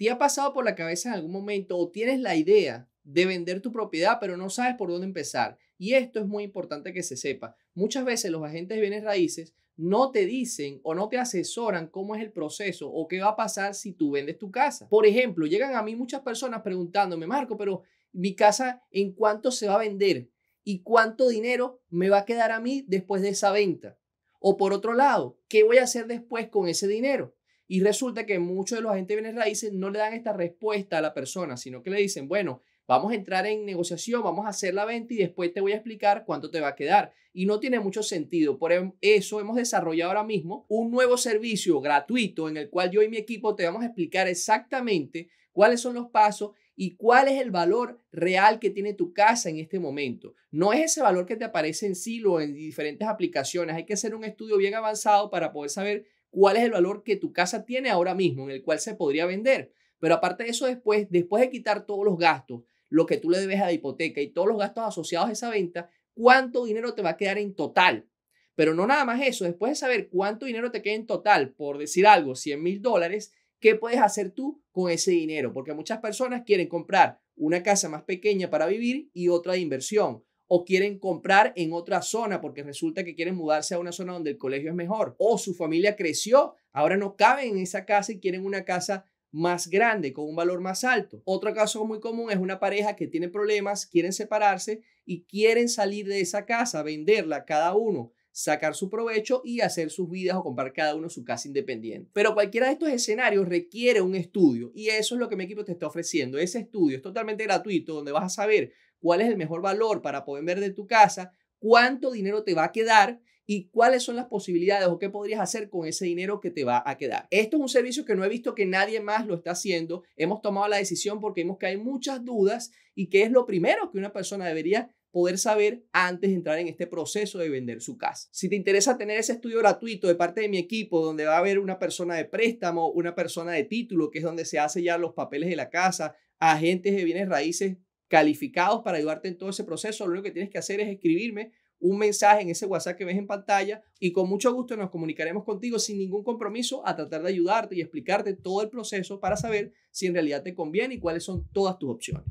¿Te ha pasado por la cabeza en algún momento o tienes la idea de vender tu propiedad, pero no sabes por dónde empezar? Y esto es muy importante que se sepa. Muchas veces los agentes de bienes raíces no te dicen o no te asesoran cómo es el proceso o qué va a pasar si tú vendes tu casa. Por ejemplo, llegan a mí muchas personas preguntándome, Marco, pero mi casa, ¿en cuánto se va a vender? ¿Y cuánto dinero me va a quedar a mí después de esa venta? O por otro lado, ¿qué voy a hacer después con ese dinero? Y resulta que muchos de los agentes de bienes raíces no le dan esta respuesta a la persona, sino que le dicen, bueno, vamos a entrar en negociación, vamos a hacer la venta y después te voy a explicar cuánto te va a quedar. Y no tiene mucho sentido. Por em, eso hemos desarrollado ahora mismo un nuevo servicio gratuito en el cual yo y mi equipo te vamos a explicar exactamente cuáles son los pasos y cuál es el valor real que tiene tu casa en este momento. No es ese valor que te aparece en Silo en diferentes aplicaciones. Hay que hacer un estudio bien avanzado para poder saber cuál es el valor que tu casa tiene ahora mismo en el cual se podría vender. Pero aparte de eso, después, después de quitar todos los gastos, lo que tú le debes a la hipoteca y todos los gastos asociados a esa venta, ¿cuánto dinero te va a quedar en total? Pero no nada más eso, después de saber cuánto dinero te queda en total, por decir algo, 100 mil dólares, ¿qué puedes hacer tú con ese dinero? Porque muchas personas quieren comprar una casa más pequeña para vivir y otra de inversión o quieren comprar en otra zona porque resulta que quieren mudarse a una zona donde el colegio es mejor o su familia creció, ahora no caben en esa casa y quieren una casa más grande, con un valor más alto. Otro caso muy común es una pareja que tiene problemas, quieren separarse y quieren salir de esa casa, venderla cada uno sacar su provecho y hacer sus vidas o comprar cada uno su casa independiente. Pero cualquiera de estos escenarios requiere un estudio y eso es lo que mi equipo te está ofreciendo. Ese estudio es totalmente gratuito donde vas a saber cuál es el mejor valor para poder ver de tu casa, cuánto dinero te va a quedar y cuáles son las posibilidades o qué podrías hacer con ese dinero que te va a quedar. Esto es un servicio que no he visto que nadie más lo está haciendo. Hemos tomado la decisión porque vemos que hay muchas dudas y que es lo primero que una persona debería poder saber antes de entrar en este proceso de vender su casa. Si te interesa tener ese estudio gratuito de parte de mi equipo, donde va a haber una persona de préstamo, una persona de título, que es donde se hacen ya los papeles de la casa, agentes de bienes raíces calificados para ayudarte en todo ese proceso, lo único que tienes que hacer es escribirme un mensaje en ese WhatsApp que ves en pantalla y con mucho gusto nos comunicaremos contigo sin ningún compromiso a tratar de ayudarte y explicarte todo el proceso para saber si en realidad te conviene y cuáles son todas tus opciones.